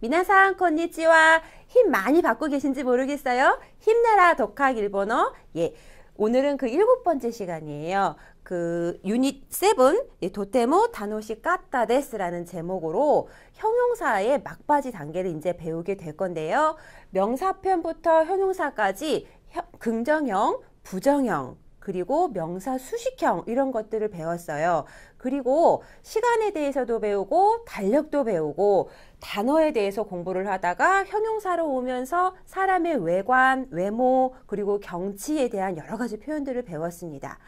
미나상 건니치와 힘 많이 받고 계신지 모르겠어요. 힘내라 독학 일본어. 예. 오늘은 그 일곱 번째 시간이에요. 그 유닛 7 예, 도테모 다노시 까타 데스라는 제목으로 형용사의 막바지 단계를 이제 배우게 될 건데요. 명사편부터 형용사까지 긍정형, 부정형, 그리고 명사 수식형 이런 것들을 배웠어요. 그리고 시간에 대해서도 배우고 달력도 배우고 단어에 대해서 공부를 하다가 형용사로 오면서 사람의 외관, 외모, 그리고 경치에 대한 여러 가지 표현들을 배웠습니다.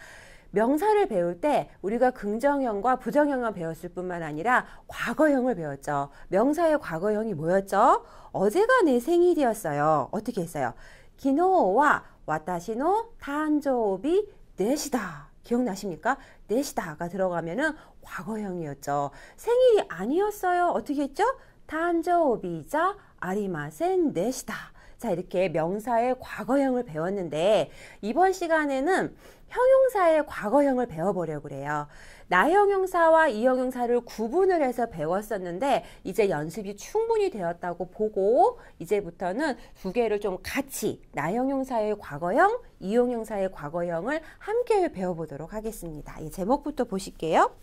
명사를 배울 때 우리가 긍정형과 부정형을 배웠을 뿐만 아니라 과거형을 배웠죠. 명사의 과거형이 뭐였죠? 어제가 내 생일이었어요. 어떻게 했어요? 기노와 와타시노 탄조비 네시다 기억나십니까? 네시다가 들어가면은 과거형이었죠. 생일이 아니었어요. 어떻게 했죠? 탄조비자 아리마센 네시다. 자, 이렇게 명사의 과거형을 배웠는데 이번 시간에는 형용사의 과거형을 배워보려고 그래요. 나형용사와 이형용사를 구분을 해서 배웠었는데 이제 연습이 충분히 되었다고 보고 이제부터는 두 개를 좀 같이 나형용사의 과거형, 이형용사의 과거형을 함께 배워보도록 하겠습니다. 이 제목부터 보실게요.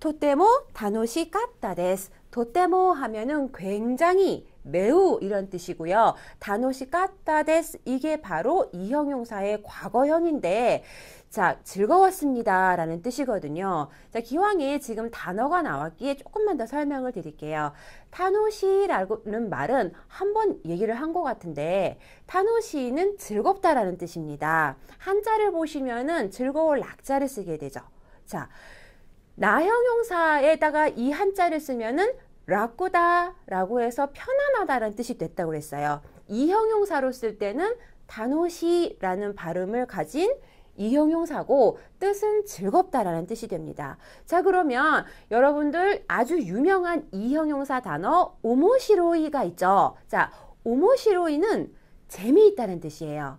토때모 단호시 깝다데스. 토때모 하면은 굉장히 매우 이런 뜻이고요. 단호시 까따데스 이게 바로 이형용사의 과거형인데 자, 즐거웠습니다. 라는 뜻이거든요. 자, 기왕에 지금 단어가 나왔기에 조금만 더 설명을 드릴게요. 타노시라는 말은 한 번 얘기를 한 것 같은데, 타노시는 즐겁다라는 뜻입니다. 한자를 보시면은 즐거울 낙자를 쓰게 되죠. 자, 나형용사에다가 이 한자를 쓰면은 라꾸다라고 해서 편안하다는 뜻이 됐다고 그랬어요. 이 형용사로 쓸 때는 다노시라는 발음을 가진 이 형용사고 뜻은 즐겁다라는 뜻이 됩니다. 자 그러면 여러분들 아주 유명한 이 형용사 단어 오모시로이가 있죠. 자 오모시로이는 재미있다는 뜻이에요.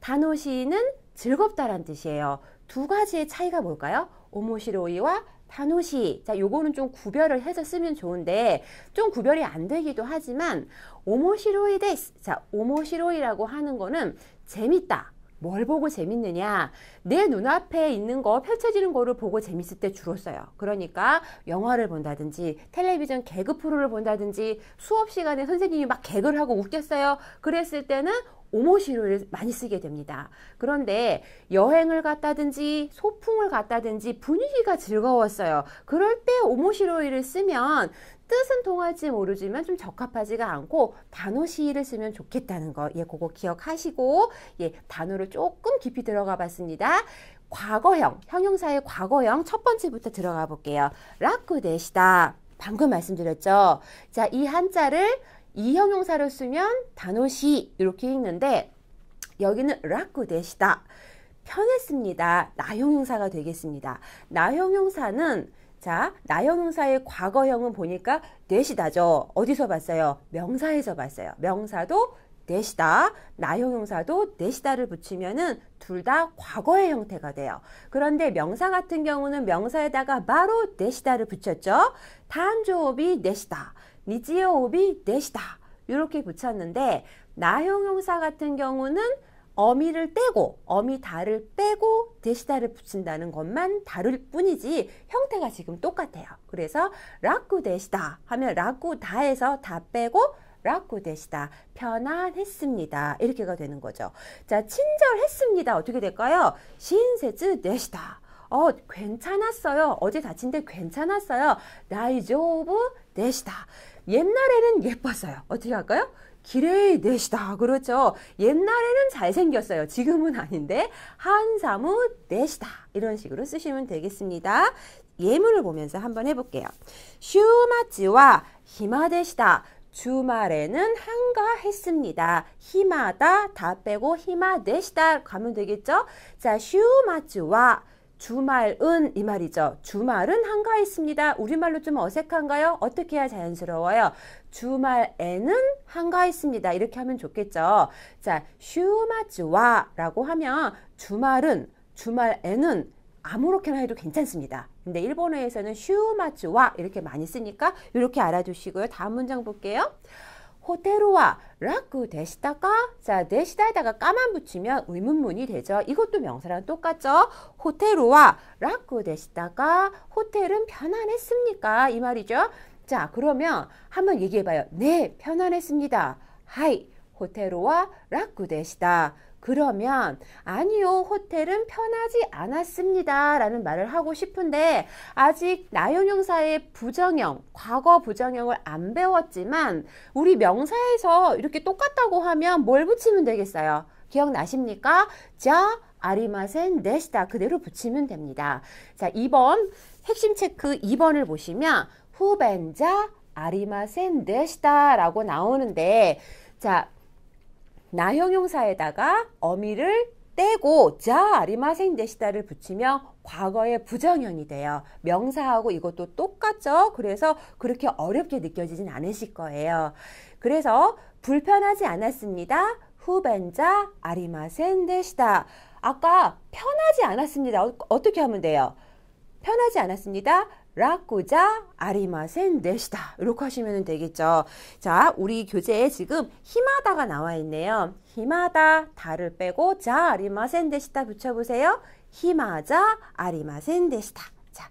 다노시는 즐겁다는 뜻이에요. 두 가지의 차이가 뭘까요? 오모시로이와 단호시. 자, 요거는 좀 구별을 해서 쓰면 좋은데 좀 구별이 안 되기도 하지만 오모시로이데스. 자, 오모시로이라고 하는 거는 재밌다. 뭘 보고 재밌느냐 내 눈앞에 있는 거 펼쳐지는 거를 보고 재밌을 때 주로 써요 그러니까 영화를 본다든지 텔레비전 개그 프로를 본다든지 수업 시간에 선생님이 막 개그를 하고 웃겼어요 그랬을 때는 오모시로를 많이 쓰게 됩니다 그런데 여행을 갔다든지 소풍을 갔다든지 분위기가 즐거웠어요 그럴 때 오모시로이를 쓰면 뜻은 통할지 모르지만 좀 적합하지가 않고 단어 시를 쓰면 좋겠다는 거. 예, 그거 기억하시고 예, 단어를 조금 깊이 들어가 봤습니다. 과거형, 형용사의 과거형 첫 번째부터 들어가 볼게요. 라쿠데시다. 방금 말씀드렸죠. 자, 이 한자를 이 형용사로 쓰면 단어시 이렇게 읽는데 여기는 라쿠데시다. 편했습니다. 나형용사가 되겠습니다. 나형용사는 자, 나형용사의 과거형은 보니까 넷시다죠 어디서 봤어요? 명사에서 봤어요. 명사도 넷시다 나형용사도 넷시다를 붙이면은 둘 다 과거의 형태가 돼요. 그런데 명사 같은 경우는 명사에다가 바로 넷시다를 붙였죠. 단 조업이 넷시다 니지오업이 넷시다 이렇게 붙였는데 나형용사 같은 경우는 어미를 빼고 어미 다를 빼고 대시다를 붙인다는 것만 다를 뿐이지 형태가 지금 똑같아요. 그래서 라쿠 대시다 하면 라쿠 다에서 다 빼고 라쿠 대시다 편안했습니다. 이렇게가 되는 거죠. 자 친절했습니다. 어떻게 될까요? 신세즈 대시다. 어, 괜찮았어요. 어제 다친데 괜찮았어요. 나이조브 대시다. 옛날에는 예뻤어요. 어떻게 할까요? 기레이 넷이다. 그렇죠. 옛날에는 잘생겼어요. 지금은 아닌데 한사무 넷이다. 이런 식으로 쓰시면 되겠습니다. 예문을 보면서 한번 해볼게요. 슈마치와 히마데시다. 주말에는 한가했습니다. 히마다 다 빼고 히마데시다 가면 되겠죠? 자, 슈마치와 주말은 이 말이죠. 주말은 한가했습니다 우리말로 좀 어색한가요? 어떻게 해야 자연스러워요? 주말에는 한가했습니다 이렇게 하면 좋겠죠. 자, 슈마츠와라고 하면 주말은 주말에는 아무렇게나 해도 괜찮습니다. 근데 일본어에서는 슈마츠와 이렇게 많이 쓰니까 이렇게 알아두시고요. 다음 문장 볼게요. 호테로와 라쿠 데시다가 자 데시다에다가 까만 붙이면 의문문이 되죠. 이것도 명사랑 똑같죠. 호테로와 라쿠 데시다가 호텔은 편안했습니까? 이 말이죠. 자 그러면 한번 얘기해봐요. 네 편안했습니다. 하이 호테로와 라쿠 데시다. 그러면 아니요 호텔은 편하지 않았습니다 라는 말을 하고 싶은데 아직 나연용사의 부정형 과거 부정형을 안 배웠지만 우리 명사에서 이렇게 똑같다고 하면 뭘 붙이면 되겠어요 기억나십니까? 자 아리마센 데시다 그대로 붙이면 됩니다 자 2번 핵심 체크 2번을 보시면 후벤자 아리마센 데시다 라고 나오는데 자 나형용사에다가 어미를 떼고 자아 리마생데시다를 붙이면 과거의 부정형이 돼요. 명사하고 이것도 똑같죠. 그래서 그렇게 어렵게 느껴지진 않으실 거예요. 그래서 불편하지 않았습니다. 후벤자 아리마센데시다. 아까 편하지 않았습니다. 어, 어떻게 하면 돼요? 편하지 않았습니다. 라꾸자 아리마센 데시다 이렇게 하시면 되겠죠 자 우리 교재에 지금 히마다가 나와 있네요 히마다 다를 빼고 자 아리마센 데시다 붙여보세요 히마자 아리마센 데시다 자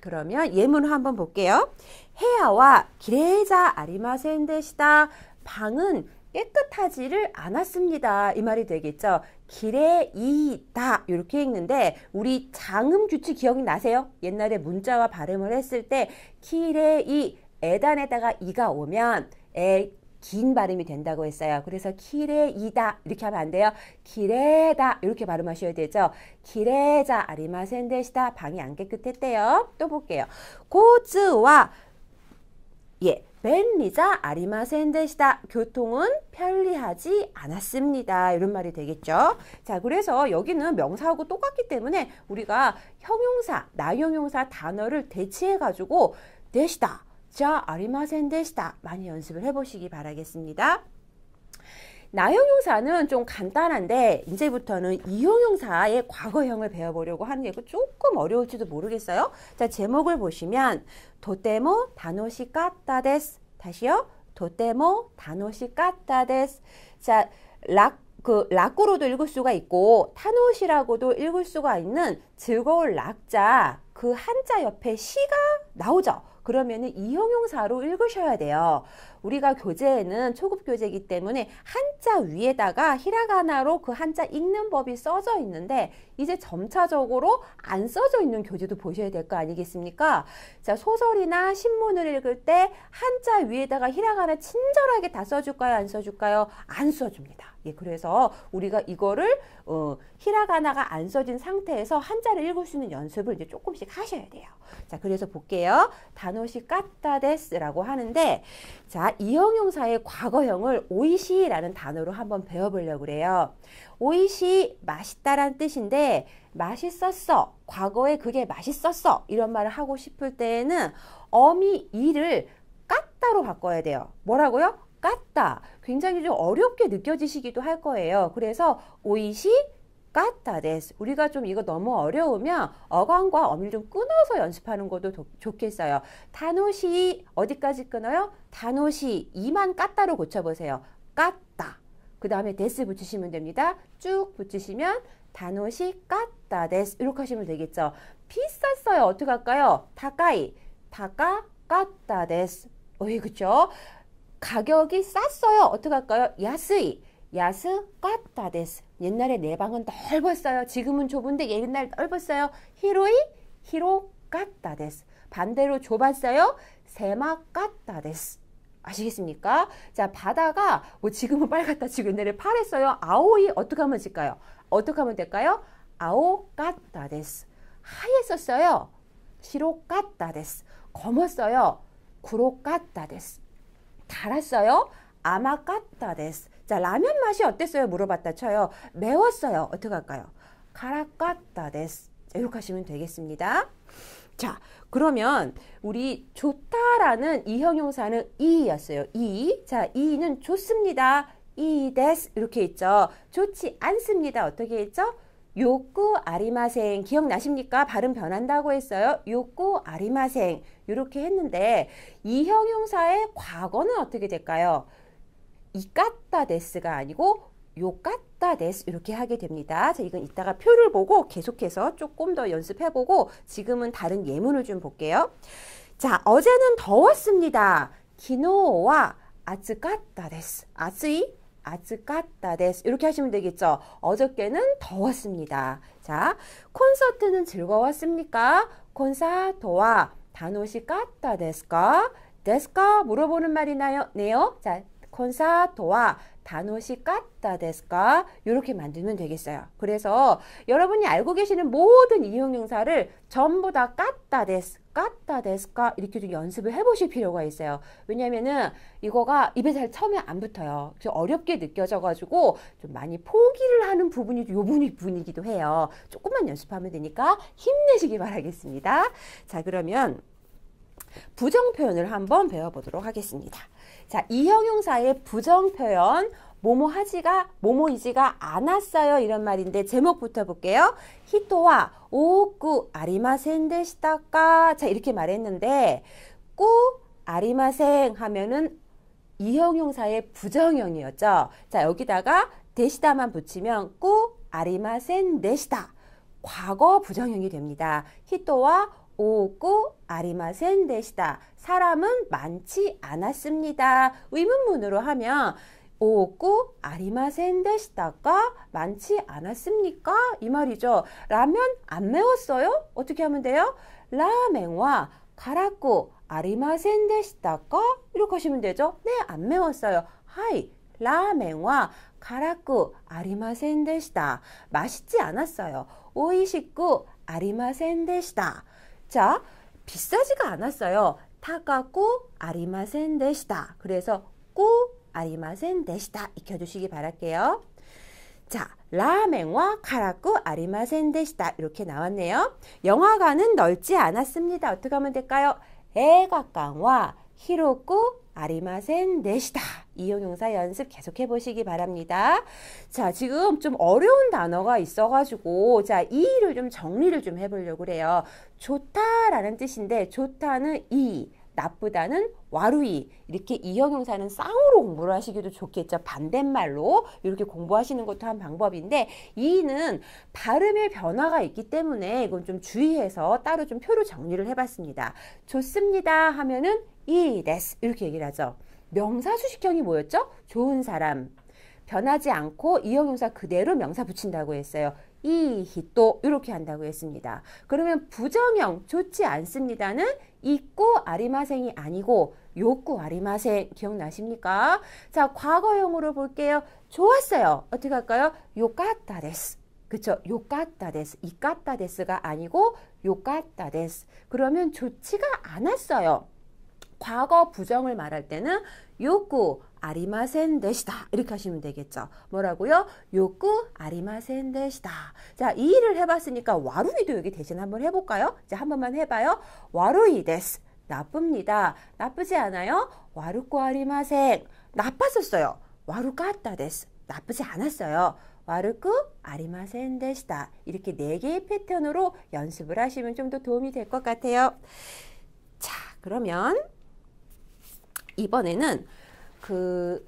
그러면 예문을 한번 볼게요 헤아와 기레자 아리마센 데시다 방은 깨끗하지를 않았습니다. 이 말이 되겠죠. 기레 이다 이렇게 읽는데 우리 장음 규칙 기억이 나세요? 옛날에 문자와 발음을 했을 때기레이 에단에다가 이가 오면 에긴 발음이 된다고 했어요. 그래서 기레 이다 이렇게 하면 안 돼요. 기레다 이렇게 발음하셔야 되죠. 기레자 아리마 센데시다 방이 안 깨끗했대요. 또 볼게요. 고즈와 예 便리자 아리마센데시다. 교통은 편리하지 않았습니다. 이런 말이 되겠죠. 자, 그래서 여기는 명사하고 똑같기 때문에 우리가 형용사, 나형용사 단어를 대체해 가지고 데시다. 자, 아리마센데시다. 많이 연습을 해 보시기 바라겠습니다. 나형용사는 좀 간단한데 이제부터는 이형용사의 과거형을 배워보려고 하는 게 조금 어려울지도 모르겠어요. 자 제목을 보시면 도테모 단오시 까다데스 다시요. 도테모 단오시 까다데스자 락, 그 락으로도 읽을 수가 있고 타노시라고도 읽을 수가 있는 즐거울 락자 그 한자 옆에 시가 나오죠. 그러면은 이 형용사로 읽으셔야 돼요. 우리가 교재에는 초급 교재이기 때문에 한자 위에다가 히라가나로 그 한자 읽는 법이 써져 있는데 이제 점차적으로 안 써져 있는 교재도 보셔야 될 거 아니겠습니까? 자, 소설이나 신문을 읽을 때 한자 위에다가 히라가나 친절하게 다 써줄까요? 안 써줄까요? 안 써줍니다. 예, 그래서 우리가 이거를 어, 히라가나가 안 써진 상태에서 한자를 읽을 수 있는 연습을 이제 조금씩 하셔야 돼요. 자, 그래서 볼게요. 단어시 까타데스라고 하는데 자, 이 형용사의 과거형을 오이시라는 단어로 한번 배워보려고 그래요. 오이시 맛있다란 뜻인데 맛있었어 과거에 그게 맛있었어 이런 말을 하고 싶을 때에는 어미 이를 까따로 바꿔야 돼요. 뭐라고요? 까따 굉장히 좀 어렵게 느껴지시기도 할 거예요. 그래서 오이시 까타 데스 네, 우리가 좀 이거 너무 어려우면 어감과 어미를 좀 끊어서 연습하는 것도 도, 좋겠어요. 다노시 어디까지 끊어요? 다노시 이만 까따로 고쳐보세요. 까따 그 다음에 데스 붙이시면 됩니다. 쭉 붙이시면 다노시 까따 데스 네, 이렇게 하시면 되겠죠. 비쌌어요. 어떻게 할까요? 다까이 다까 까따 데스 네. 어이 그쵸? 가격이 쌌어요. 어떻게 할까요? 야스이 야스 까따 데스 옛날에 내 방은 넓었어요. 지금은 좁은데 옛날 넓었어요. 히로이 히로 같다 데스. 반대로 좁았어요. 세마 같다 데스. 아시겠습니까? 자, 바다가 뭐 지금은 빨갛다 지금 옛날에 파랬어요. 아오이 어떻게 하면 될까요? 어떻게 하면 될까요? 아오 같다 데스. 하얘었어요. 시로 같다 데스. 검었어요. 구로 같다 데스. 달았어요. 아마 같다 데스. 자, 라면 맛이 어땠어요? 물어봤다 쳐요. 매웠어요. 어떻게 할까요? 가라갔다 데스. 이렇게 하시면 되겠습니다. 자, 그러면 우리 좋다라는 이 형용사는 이였어요. 이. 자, 이는 좋습니다. 이 데스 이렇게 있죠. 좋지 않습니다. 어떻게 했죠? 욕구 아리마생 기억나십니까? 발음 변한다고 했어요. 욕구 아리마생 이렇게 했는데 이 형용사의 과거는 어떻게 될까요? 이 까따 데스가 아니고 요 까따 데스 이렇게 하게 됩니다. 자, 이건 이따가 표를 보고 계속해서 조금 더 연습해보고 지금은 다른 예문을 좀 볼게요. 자, 어제는 더웠습니다. 기노와 아츠까따 데스. 아츠이 아츠까따 데스. 이렇게 하시면 되겠죠. 어저께는 더웠습니다. 자, 콘서트는 즐거웠습니까? 콘서트와 단오시 까따 데스까? 데스까 물어보는 말이나요? 네요. 자, 콘서트와 단호시 까따데스까 이렇게 만들면 되겠어요. 그래서 여러분이 알고 계시는 모든 이용용사를 전부 다 까따데스, 까따데스까 이렇게 좀 연습을 해보실 필요가 있어요. 왜냐면은 이거가 입에 잘 처음에 안 붙어요. 그래서 어렵게 느껴져가지고 좀 많이 포기를 하는 부분이 요 부분이기도 해요. 조금만 연습하면 되니까 힘내시기 바라겠습니다. 자 그러면 부정 표현을 한번 배워보도록 하겠습니다. 자, 이형용사의 부정표현 모모 하지가 모모이지가 않았어요 이런 말인데 제목부터 볼게요. 히토와 오꾸 아리마센데시다까 자 이렇게 말했는데 꾸 아리마생 하면은 이형용사의 부정형이었죠. 자 여기다가 데시다만 붙이면 꾸 아리마센데시다 과거 부정형이 됩니다. 히토와 오고 아리마센 데시다. 사람은 많지 않았습니다. 의문문으로 하면 오고 아리마센 데시다가 많지 않았습니까? 이 말이죠. 라면 안 매웠어요? 어떻게 하면 돼요? 라멘와 가라고 아리마센 데시다가 이렇게 하시면 되죠. 네, 안 매웠어요. 하이 라멘와 가라꾸 아리마센 데시다. 맛있지 않았어요. 오이식구 아리마센 데시다. 자, 비싸지가 않았어요. 타가꾸 아리마센 데시다. 그래서 꾸 아리마센 데시다 익혀주시기 바랄게요. 자, 라멘과 카라꾸 아리마센 데시다 이렇게 나왔네요. 영화관은 넓지 않았습니다. 어떻게 하면 될까요? 에과강와 히로꾸 아리마센 데시다 이용용사 연습 계속해 보시기 바랍니다. 자, 지금 좀 어려운 단어가 있어가지고 자, 이를 좀 정리를 좀 해보려고 그래요. 좋다라는 뜻인데 좋다는 이, 나쁘다는 와루이 이렇게 이형용사는 쌍으로 공부를 하시기도 좋겠죠. 반대말로 이렇게 공부하시는 것도 한 방법인데 이는 발음의 변화가 있기 때문에 이건 좀 주의해서 따로 좀 표로 정리를 해봤습니다. 좋습니다 하면은 이, 레스 이렇게 얘기를 하죠. 명사 수식형이 뭐였죠? 좋은 사람. 변하지 않고 이형용사 그대로 명사 붙인다고 했어요. 이, 히또 이렇게 한다고 했습니다. 그러면 부정형 좋지 않습니다는 있고 아리마생이 아니고 욕구 아리마생 기억나십니까? 자 과거형으로 볼게요. 좋았어요. 어떻게 할까요? 요까타데스 그쵸? 요까타데스이까타데스가 아니고 요까타데스 그러면 좋지가 않았어요. 과거 부정을 말할 때는 요구 아리마센 데시다 이렇게 하시면 되겠죠. 뭐라고요? 요구 아리마센 데시다. 자, 이 일을 해봤으니까 와루이도 여기 대신 한번 해볼까요? 이제 한 번만 해봐요. 와루이 데스. 나쁩니다. 나쁘지 않아요? 와루코 아리마센. 나빴었어요. 와루까따 데스. 나쁘지 않았어요. 와르쿠 아리마센 데시다. 이렇게 네 개의 패턴으로 연습을 하시면 좀 더 도움이 될 것 같아요. 자, 그러면 이번에는 그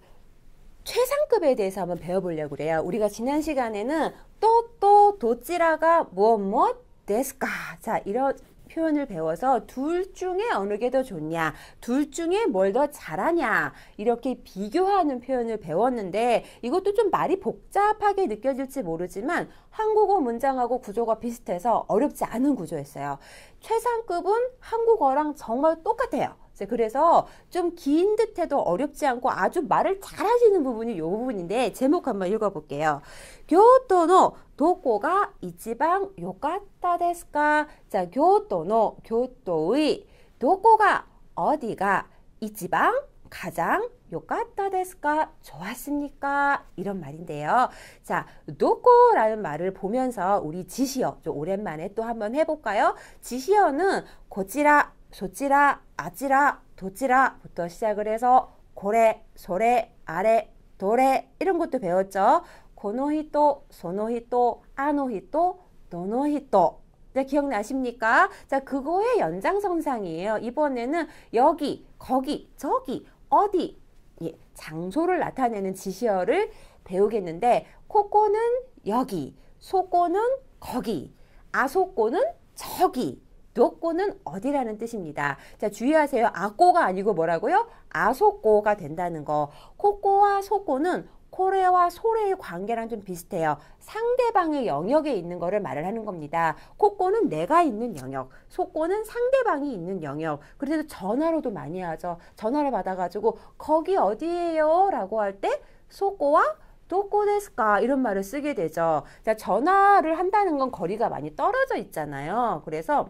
최상급에 대해서 한번 배워보려고 그래요. 우리가 지난 시간에는 또 또 도찌라가 무엇 무엇 데스까 자 이런 표현을 배워서 둘 중에 어느 게 더 좋냐, 둘 중에 뭘 더 잘하냐, 이렇게 비교하는 표현을 배웠는데 이것도 좀 말이 복잡하게 느껴질지 모르지만 한국어 문장하고 구조가 비슷해서 어렵지 않은 구조였어요. 최상급은 한국어랑 정말 똑같아요. 그래서 좀 긴 듯해도 어렵지 않고 아주 말을 잘하시는 부분이 요 부분인데 제목 한번 읽어볼게요. 교토노 도코가 이지방 요갔다 데스까? 자, 교토노 교토의 도코가 어디가 이지방 가장 요갔다 데스까 좋았습니까? 이런 말인데요. 자, 도코라는 말을 보면서 우리 지시어 좀 오랜만에 또 한번 해볼까요? 지시어는 고지라 소찌라, 아찌라, 도찌라부터 시작을 해서 고래, 소래, 아래, 도래 이런 것도 배웠죠. 고노히또, 소노히또, 아노히또, 노노히또 네, 기억나십니까? 자, 그거의 연장선상이에요. 이번에는 여기, 거기, 저기, 어디 예, 장소를 나타내는 지시어를 배우겠는데 코코는 여기, 소꼬는 거기, 아소꼬는 저기 도꼬는 어디라는 뜻입니다. 자, 주의하세요. 아꼬가 아니고 뭐라고요? 아소꼬가 된다는 거. 코꼬와 소꼬는 코레와 소레의 관계랑 좀 비슷해요. 상대방의 영역에 있는 거를 말을 하는 겁니다. 코꼬는 내가 있는 영역, 소꼬는 상대방이 있는 영역. 그래서 전화로도 많이 하죠. 전화를 받아가지고 거기 어디예요? 라고 할 때 소꼬와 도꼬데스까 이런 말을 쓰게 되죠. 자, 전화를 한다는 건 거리가 많이 떨어져 있잖아요. 그래서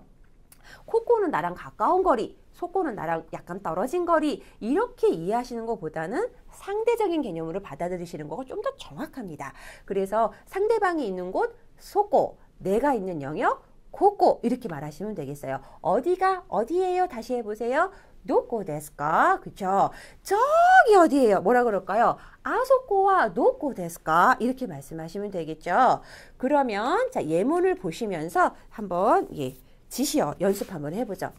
코코는 나랑 가까운 거리, 속고는 나랑 약간 떨어진 거리 이렇게 이해하시는 것보다는 상대적인 개념으로 받아들이시는 거가 좀 더 정확합니다. 그래서 상대방이 있는 곳 속고, 내가 있는 영역 코고 이렇게 말하시면 되겠어요. 어디가 어디예요? 다시 해보세요. 노코 데스까? 그쵸? 저기 어디예요? 뭐라 그럴까요? 아소코와 노코 데스까? 이렇게 말씀하시면 되겠죠. 그러면 자 예문을 보시면서 한번 예. 지시어 연습 한번 해보죠.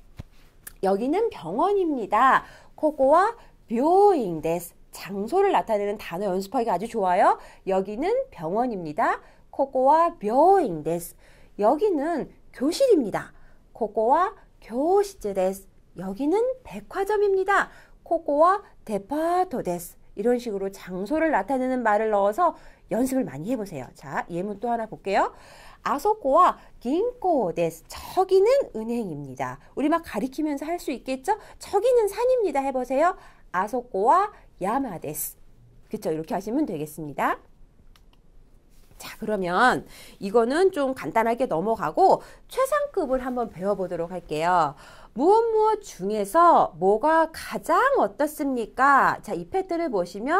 여기는 병원입니다. 코고와 묘잉 데스 장소를 나타내는 단어 연습하기 아주 좋아요. 여기는 병원입니다. 코고와 묘잉 데스 여기는 교실입니다. 코고와 교실 데스 여기는 백화점입니다. 코고와 데파토 데스 이런 식으로 장소를 나타내는 말을 넣어서 연습을 많이 해보세요. 자, 예문 또 하나 볼게요. 아소코와 긴코데스. 저기는 은행입니다. 우리 막 가리키면서 할 수 있겠죠? 저기는 산입니다. 해보세요. 아소코와 야마데스. 그쵸? 이렇게 하시면 되겠습니다. 자, 그러면 이거는 좀 간단하게 넘어가고 최상급을 한번 배워보도록 할게요. 무엇 무엇 중에서 뭐가 가장 어떻습니까? 자, 이 패턴을 보시면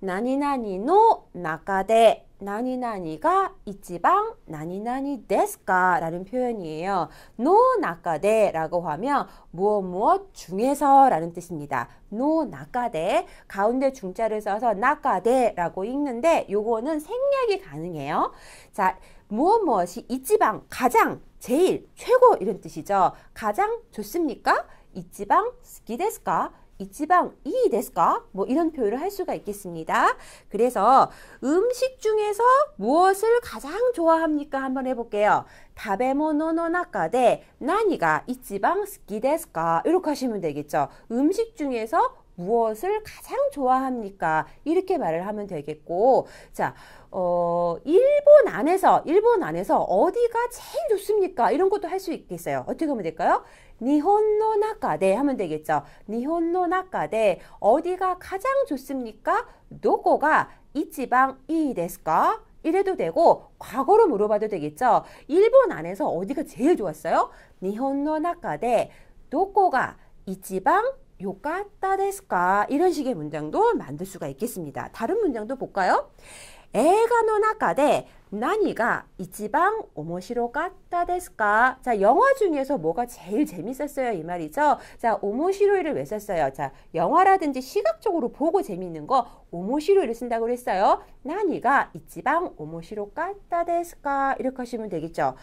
나니나니の中で 나니나니가 이지방 나니나니 데스까 라는 표현이에요. 노 나까데 라고 하면 무엇 무엇 중에서 라는 뜻입니다. 노 나까데 가운데 중자를 써서 나까데 라고 읽는데 요거는 생략이 가능해요. 자 무엇 무엇이 이지방 가장 제일 최고 이런 뜻이죠. 가장 좋습니까? 이지방 스키 데스까 이지방 이 데스까? 뭐 이런 표현을 할 수가 있겠습니다. 그래서 음식 중에서 무엇을 가장 좋아합니까? 한번 해볼게요. 食べ物の中で 나니가 이지방 스키 데스까? 이렇게 하시면 되겠죠. 음식 중에서 무엇을 가장 좋아합니까? 이렇게 말을 하면 되겠고, 자, 어, 일본 안에서, 일본 안에서 어디가 제일 좋습니까? 이런 것도 할 수 있겠어요. 어떻게 하면 될까요? 니혼노 나카데 하면 되겠죠. 니혼노 나카데 어디가 가장 좋습니까? 도고가 이지방 이데스까? 이래도 되고 과거로 물어봐도 되겠죠. 일본 안에서 어디가 제일 좋았어요? 니혼노 나카데 도고가 이지방 요까따데스까? 이런 식의 문장도 만들 수가 있겠습니다. 다른 문장도 볼까요? 에가 나映데 나니가 이지방 오모시로っ다데스까 자, 영화 중에서 뭐가 제일 재밌었어요? 이 말이죠. 자, 오모시로이를 왜 썼어요? 자, 영화라든지 시각적으로 보고 재밌는 거 오모시로이를 쓴다고 했어요. 나니가 이지방 오모시로 같다 데스까? 이렇게 하시면 되겠죠.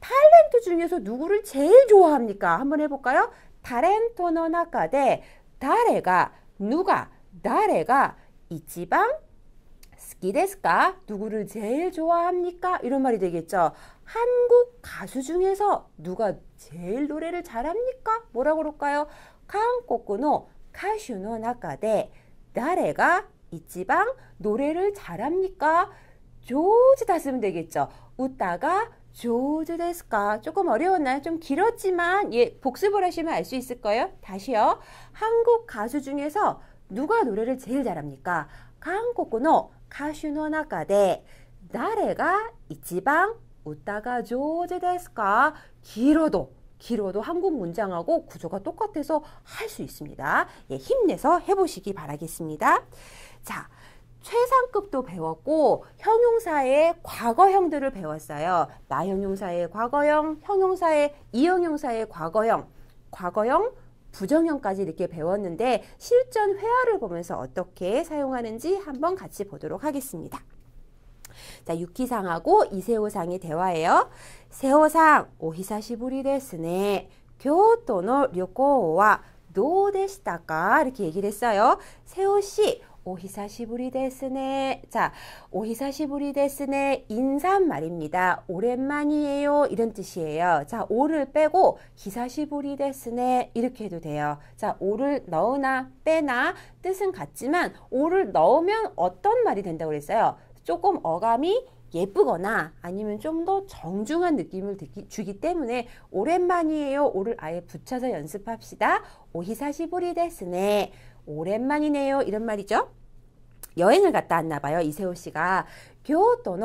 탤런트 중에서 누구를 제일 좋아합니까? 한번 해볼까요? 탤런토나中데 다레가 누가 다레가 이지방 스키데스까? 누구를 제일 좋아합니까? 이런 말이 되겠죠. 한국 가수 중에서 누가 제일 노래를 잘합니까? 뭐라고 그럴까요? 한국의 가수의 中で 나래가 이지방 노래를 잘합니까? 조지다 쓰면 되겠죠. 웃다가 조즈 데스까? 조금 어려웠나요? 좀 길었지만 예, 복습을 하시면 알 수 있을 거예요. 다시요. 한국 가수 중에서 누가 노래를 제일 잘합니까? 한국의 歌手の中で誰が一番歌が上手ですか길어도 길어도 한국 문장하고 구조가 똑같아서 할 수 있습니다. 예, 힘내서 해보시기 바라겠습니다. 자, 최상급도 배웠고 형용사의 과거형들을 배웠어요. 나형용사의 과거형, 형용사의 이형용사의 과거형, 과거형, 부정형까지 이렇게 배웠는데 실전 회화를 보면서 어떻게 사용하는지 한번 같이 보도록 하겠습니다. 자, 육희상하고 이세호상의 대화예요. 세호상, 오히사시부리ですね. 교토노 료코와 노데시다까 이렇게 얘기를 했어요. 세호 씨, 오 히사시부리 데스네. 자, 오 히사시부리 데스네. 인사말입니다. 오랜만이에요. 이런 뜻이에요. 자, 오를 빼고 히사시부리 데스네. 이렇게 해도 돼요. 자, 오를 넣으나 빼나 뜻은 같지만 오를 넣으면 어떤 말이 된다고 그랬어요? 조금 어감이 예쁘거나 아니면 좀 더 정중한 느낌을 주기 때문에 오랜만이에요. 오를 아예 붙여서 연습합시다. 오히사시부리 데스네. 오랜만이네요. 이런 말이죠. 여행을 갔다 왔나 봐요. 이세호 씨가 교토의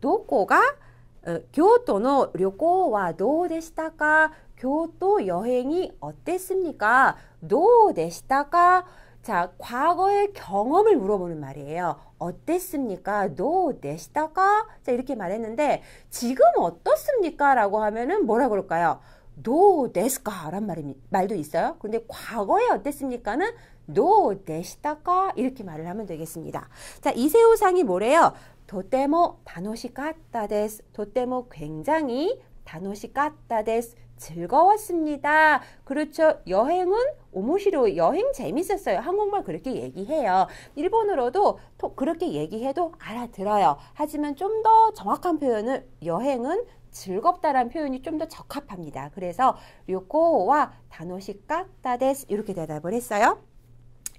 도こ가 어, 교토의 료行와도데시した 교토 여행이 어땠습니까? 도데시した 자, 과거의 경험을 물어보는 말이에요. 어땠습니까? 도데시다가 자, 이렇게 말했는데 지금 어떻습니까? 라고 하면은 뭐라 그럴까요? 도데스카란 말이 말도 있어요. 근데 과거에 어땠습니까는 どうでしたか이렇게 말을 하면 되겠습니다. 자, 이세호상이 뭐래요? 도때모 다노시까따데스. 도때모 굉장히 다노시까따데스. 즐거웠습니다. 그렇죠. 여행은 오무시로 여행 재밌었어요. 한국말 그렇게 얘기해요. 일본어로도 그렇게 얘기해도 알아들어요. 하지만 좀 더 정확한 표현을 여행은 즐겁다라는 표현이 좀 더 적합합니다. 그래서 요코와 단어시까다데스 이렇게 대답을 했어요.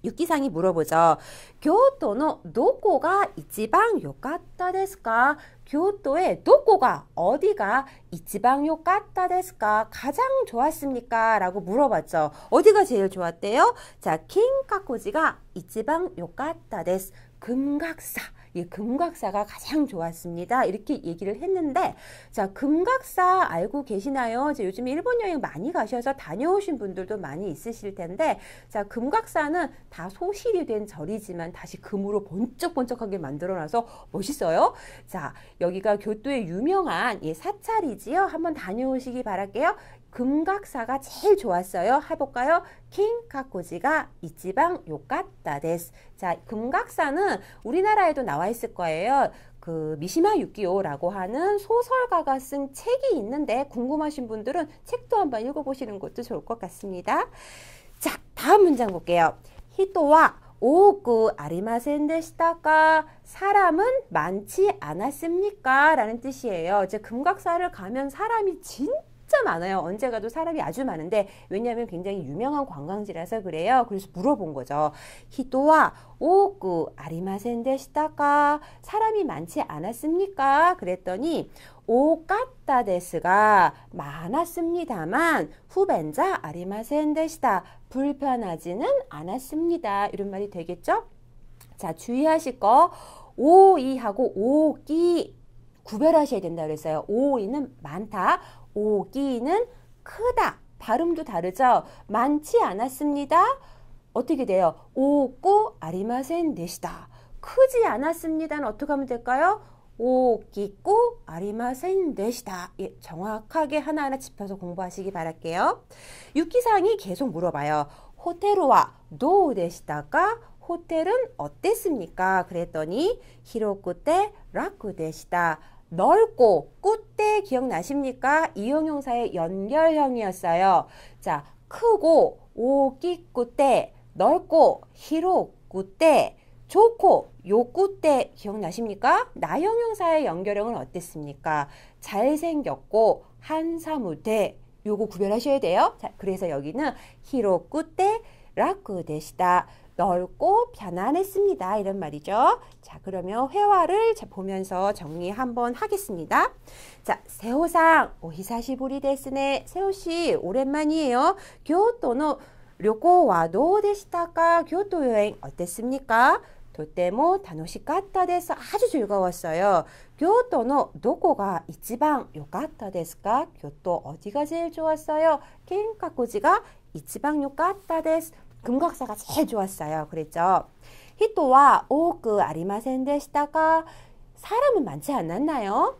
육기상이 물어보죠. 교토의 도코가 이지방 요카타ですか? 교토의 도코가 어디가 이지방 요카타ですか? 가장 좋았습니까? 라고 물어봤죠. 어디가 제일 좋았대요? 자, 킹카코지가 이지방 요카타です. 금각사. 이 예, 금각사가 가장 좋았습니다. 이렇게 얘기를 했는데 자 금각사 알고 계시나요? 이제 요즘 일본 여행 많이 가셔서 다녀오신 분들도 많이 있으실 텐데 자 금각사는 다 소실이 된 절이지만 다시 금으로 번쩍번쩍하게 만들어놔서 멋있어요. 자 여기가 교토의 유명한 예, 사찰이지요. 한번 다녀오시기 바랄게요. 금각사가 제일 좋았어요. 해볼까요? 킹 카코지가 이지방 요까따 데스. 자, 금각사는 우리나라에도 나와 있을 거예요. 그 미시마 유키오라고 하는 소설가가 쓴 책이 있는데 궁금하신 분들은 책도 한번 읽어보시는 것도 좋을 것 같습니다. 자, 다음 문장 볼게요. 히토와 오구 아리마센데시다가 사람은 많지 않았습니까? 라는 뜻이에요. 이제 금각사를 가면 사람이 진 진짜 많아요. 언제 가도 사람이 아주 많은데 왜냐하면 굉장히 유명한 관광지라서 그래요. 그래서 물어본 거죠. 히도와 오구 아리마센데시다가 사람이 많지 않았습니까? 그랬더니 오까따데스가 많았습니다만 후벤자 아리마센데시다 불편하지는 않았습니다. 이런 말이 되겠죠? 자 주의하실 거 오이하고 오끼 구별하셔야 된다 그랬어요. 오이는 많다, 오기는 크다. 발음도 다르죠? 많지 않았습니다. 어떻게 돼요? 오고 아리마센 데시다. 크지 않았습니다는 어떻게 하면 될까요? 오기고 아리마센 데시다. 예, 정확하게 하나하나 짚어서 공부하시기 바랄게요. 유기상이 계속 물어봐요. 호텔와 노 데시다가 호텔은 어땠습니까? 그랬더니 히로쿠테 라쿠 데시다. 넓고 꽃대 기억나십니까? 이형용사의 연결형이었어요. 자, 크고 오기 꽃대, 넓고 히로 꽃대, 좋고 요꽃대 기억나십니까? 나형용사의 연결형은 어땠습니까? 잘생겼고 한사무대 요거 구별하셔야 돼요. 자, 그래서 여기는 히로 꽃대, 라쿠 대시다 넓고 편안했습니다. 이런 말이죠. 자, 그러면 회화를 보면서 정리 한번 하겠습니다. 자, 세호상 오히사시보리 데스네. 세호 씨 오랜만이에요. 교토의 료行와도うでした 교토 여행 어땠습니까? 도ても다노시ったです 아주 즐거웠어요. 교토의 どこが一番良かったです까 교토 어디가 제일 좋았어요? 켄카코지가 이番방요ったです 금각사가 제일 좋았어요. 그랬죠. 히토와 오크 아리마센데시다가 사람은 많지 않았나요?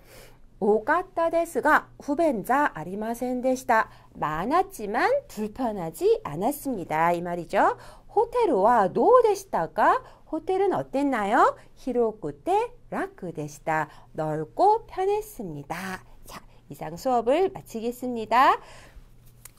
오갔다데스가 후벤자 아리마센데시다 많았지만 불편하지 않았습니다. 이 말이죠. 호텔와 노데시다가 호텔은 어땠나요? 히로쿠테 라크데시다 넓고 편했습니다. 자, 이상 수업을 마치겠습니다.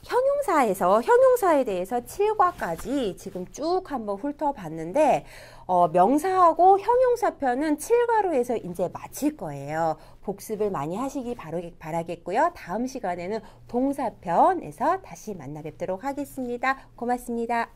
형용사에서 형용사에 대해서 7과까지 지금 쭉 한번 훑어봤는데 어, 명사하고 형용사 편은 7과로 해서 이제 마칠 거예요. 복습을 많이 하시기 바라겠고요. 다음 시간에는 동사편에서 다시 만나 뵙도록 하겠습니다. 고맙습니다.